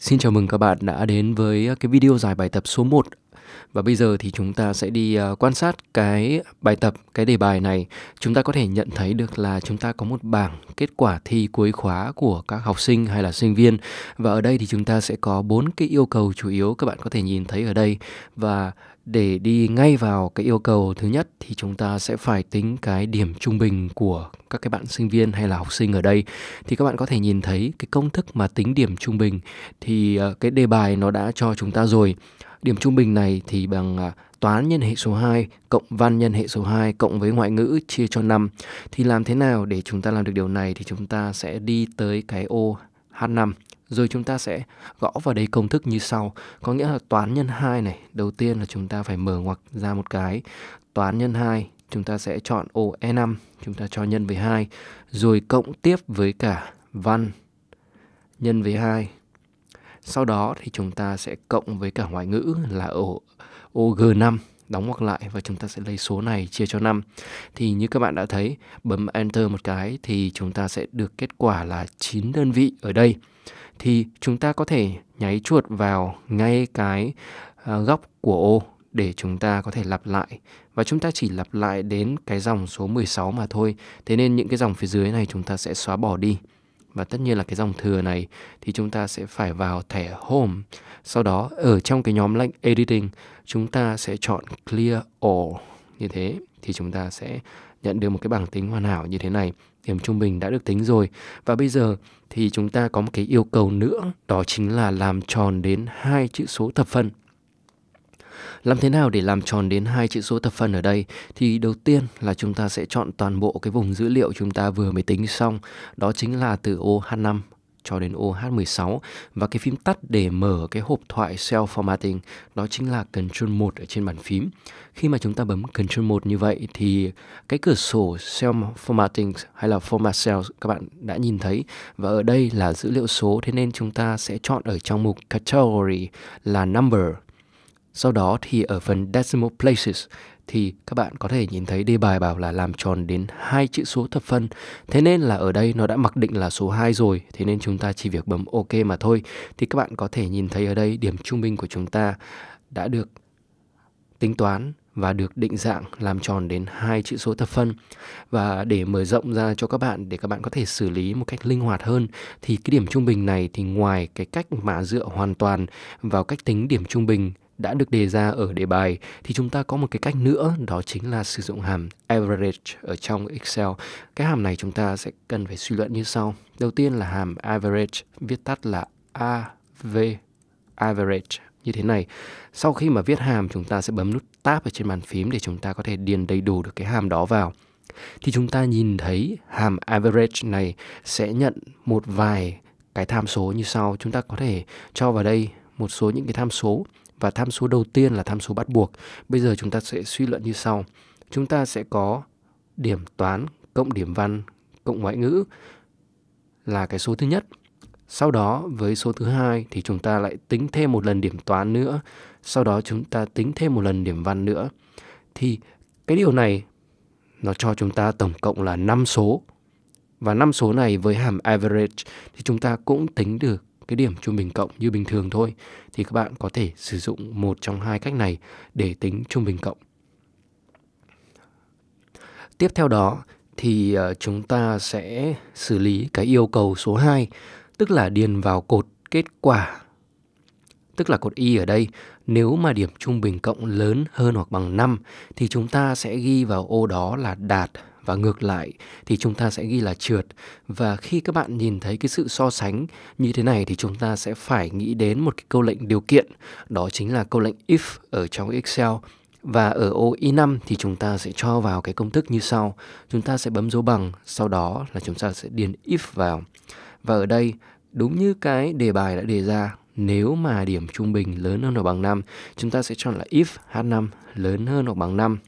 Xin chào mừng các bạn đã đến với à, cái video giải bài tập số 1 và bây giờ thì chúng ta sẽ đi uh, quan sát cái bài tập, cái đề bài này. Chúng ta có thể nhận thấy được là chúng ta có một bảng kết quả thi cuối khóa của các học sinh hay là sinh viên. Và ở đây thì chúng ta sẽ có bốn cái yêu cầu chủ yếu các bạn có thể nhìn thấy ở đây. Và để đi ngay vào cái yêu cầu thứ nhất thì chúng ta sẽ phải tính cái điểm trung bình của các cái bạn sinh viên hay là học sinh ở đây thì các bạn có thể nhìn thấy cái công thức mà tính điểm trung bình thì à, cái đề bài nó đã cho chúng ta rồi Điểm trung bình này thì bằng à, toán nhân hệ số 2 cộng văn nhân hệ số 2 cộng với ngoại ngữ chia cho 5. Thì làm thế nào để chúng ta làm được điều này thì chúng ta sẽ đi tới cái ô H5 rồi chúng ta sẽ gõ vào đây công thức như sau. Có nghĩa là toán nhân 2 này, đầu tiên là chúng ta phải mở ngoặc ra một cái. Toán nhân 2, chúng ta sẽ chọn ô E5, chúng ta cho nhân với 2, rồi cộng tiếp với cả văn nhân với 2 sau đó thì chúng ta sẽ cộng với cả ngoại ngữ là ở ô g 5 đóng ngoặc lại và chúng ta sẽ lấy số này chia cho 5. Thì như các bạn đã thấy, bấm enter một cái thì chúng ta sẽ được kết quả là 9 đơn vị ở đây. Thì chúng ta có thể nháy chuột vào ngay cái à, góc của ô để chúng ta có thể lặp lại và chúng ta chỉ lặp lại đến cái dòng số 16 mà thôi. Thế nên những cái dòng phía dưới này chúng ta sẽ xóa bỏ đi và tất nhiên là cái dòng thừa này thì chúng ta sẽ phải vào thẻ home sau đó ở trong cái nhóm lệnh editing chúng ta sẽ chọn clear all như thế thì chúng ta sẽ nhận được một cái bảng tính hoàn hảo như thế này điểm trung bình đã được tính rồi và bây giờ thì chúng ta có một cái yêu cầu nữa đó chính là làm tròn đến hai chữ số thập phân làm thế nào để làm tròn đến hai chữ số thập phân ở đây? Thì đầu tiên là chúng ta sẽ chọn toàn bộ cái vùng dữ liệu chúng ta vừa mới tính xong, đó chính là từ ô H5 cho đến OH16 và cái phím tắt để mở cái hộp thoại cell formatting đó chính là Ctrl 1 ở trên bàn phím. Khi mà chúng ta bấm Ctrl 1 như vậy thì cái cửa sổ cell formatting hay là format cell các bạn đã nhìn thấy và ở đây là dữ liệu số thế nên chúng ta sẽ chọn ở trong mục category là number sau đó thì ở phần decimal places thì các bạn có thể nhìn thấy đề bài bảo là làm tròn đến hai chữ số thập phân. Thế nên là ở đây nó đã mặc định là số 2 rồi, thế nên chúng ta chỉ việc bấm OK mà thôi. Thì các bạn có thể nhìn thấy ở đây điểm trung bình của chúng ta đã được tính toán và được định dạng làm tròn đến hai chữ số thập phân. Và để mở rộng ra cho các bạn để các bạn có thể xử lý một cách linh hoạt hơn thì cái điểm trung bình này thì ngoài cái cách mà dựa hoàn toàn vào cách tính điểm trung bình đã được đề ra ở đề bài thì chúng ta có một cái cách nữa đó chính là sử dụng hàm average ở trong Excel. Cái hàm này chúng ta sẽ cần phải suy luận như sau. Đầu tiên là hàm average viết tắt là AV average như thế này. Sau khi mà viết hàm chúng ta sẽ bấm nút tab ở trên bàn phím để chúng ta có thể điền đầy đủ được cái hàm đó vào. Thì chúng ta nhìn thấy hàm average này sẽ nhận một vài cái tham số như sau. Chúng ta có thể cho vào đây một số những cái tham số và tham số đầu tiên là tham số bắt buộc. Bây giờ chúng ta sẽ suy luận như sau. Chúng ta sẽ có điểm toán cộng điểm văn cộng ngoại ngữ là cái số thứ nhất. Sau đó với số thứ hai thì chúng ta lại tính thêm một lần điểm toán nữa, sau đó chúng ta tính thêm một lần điểm văn nữa. Thì cái điều này nó cho chúng ta tổng cộng là 5 số. Và 5 số này với hàm average thì chúng ta cũng tính được cái điểm trung bình cộng như bình thường thôi thì các bạn có thể sử dụng một trong hai cách này để tính trung bình cộng. Tiếp theo đó thì ờ, chúng ta sẽ xử lý cái yêu cầu số 2 tức là điền vào cột kết quả tức là cột y ở đây nếu mà điểm trung bình cộng lớn hơn hoặc bằng 5 thì chúng ta sẽ ghi vào ô đó là đạt và ngược lại thì chúng ta sẽ ghi là trượt và khi các bạn nhìn thấy cái sự so sánh như thế này thì chúng ta sẽ phải nghĩ đến một cái câu lệnh điều kiện đó chính là câu lệnh if ở trong Excel và ở ô i5 thì chúng ta sẽ cho vào cái công thức như sau chúng ta sẽ bấm dấu bằng sau đó là chúng ta sẽ điền if vào và ở đây đúng như cái đề bài đã đề ra nếu mà điểm trung bình lớn hơn hoặc bằng 5 chúng ta sẽ chọn là if h5 lớn hơn hoặc bằng 5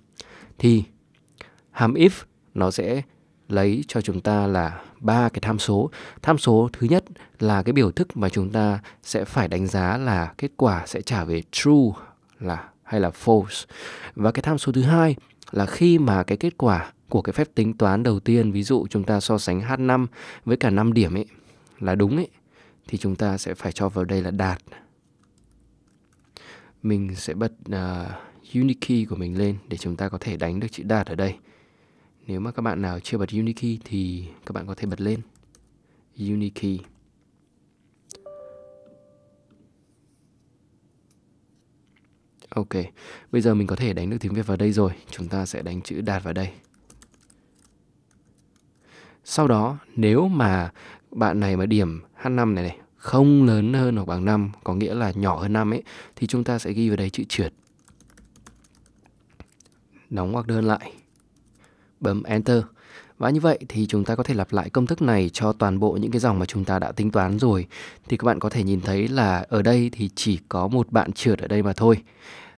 thì hàm if nó sẽ lấy cho chúng ta là ba cái tham số. Tham số thứ nhất là cái biểu thức mà chúng ta sẽ phải đánh giá là kết quả sẽ trả về true là hay là false. Và cái tham số thứ hai là khi mà cái kết quả của cái phép tính toán đầu tiên, ví dụ chúng ta so sánh H5 với cả 5 điểm ấy là đúng ấy thì chúng ta sẽ phải cho vào đây là đạt. Mình sẽ bật uh, Unikey của mình lên để chúng ta có thể đánh được chữ đạt ở đây. Nếu mà các bạn nào chưa bật Unikey thì các bạn có thể bật lên Unikey Ok, bây giờ mình có thể đánh được tiếng Việt vào đây rồi Chúng ta sẽ đánh chữ đạt vào đây Sau đó nếu mà bạn này mà điểm H5 này này không lớn hơn hoặc bằng 5 có nghĩa là nhỏ hơn 5 ấy thì chúng ta sẽ ghi vào đây chữ trượt đóng hoặc đơn lại bấm Enter. Và như vậy thì chúng ta có thể lặp lại công thức này cho toàn bộ những cái dòng mà chúng ta đã tính toán rồi. Thì các bạn có thể nhìn thấy là ở đây thì chỉ có một bạn trượt ở đây mà thôi.